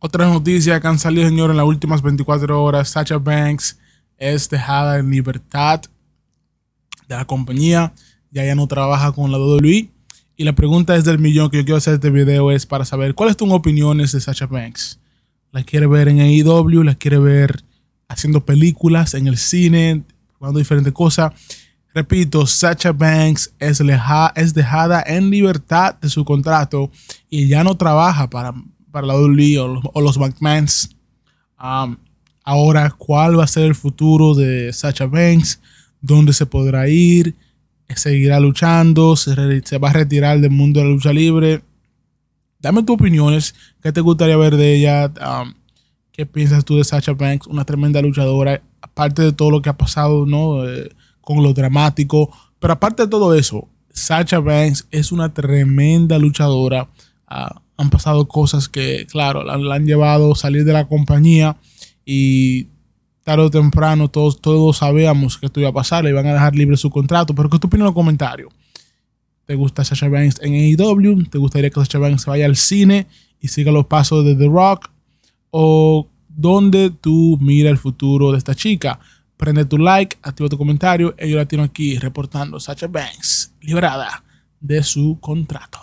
Otra noticia que han salido, señor, en las últimas 24 horas. Sacha Banks es dejada en libertad de la compañía. Ya ya no trabaja con la WWE. Y la pregunta es del millón que yo quiero hacer este video es para saber cuáles son tus opiniones de Sacha Banks. ¿La quiere ver en AEW? ¿La quiere ver haciendo películas en el cine? Jugando diferente cosa? Repito, Sacha Banks es, es dejada en libertad de su contrato y ya no trabaja para, para la WWE o, los McMahons. Um, ahora, ¿cuál va a ser el futuro de Sacha Banks? ¿Dónde se podrá ir? ¿Seguirá luchando? ¿Se, va a retirar del mundo de la lucha libre? Dame tus opiniones. ¿Qué te gustaría ver de ella? Um, ¿Qué piensas tú de Sacha Banks? Una tremenda luchadora. Aparte de todo lo que ha pasado, ¿no? Eh, con lo dramático. Pero aparte de todo eso, Sacha Banks es una tremenda luchadora. Ah, han pasado cosas que, claro, la, han llevado a salir de la compañía y tarde o temprano todos, todos sabíamos que esto iba a pasar, y van a dejar libre su contrato. Pero, ¿qué tú opinas en los comentarios? ¿Te gusta Sasha Banks en AEW? ¿Te gustaría que Sasha Banks vaya al cine y siga los pasos de The Rock? ¿O dónde tú mira el futuro de esta chica? Prende tu like, activa tu comentario. Y yo la tengo aquí reportando Sasha Banks, liberada de su contrato.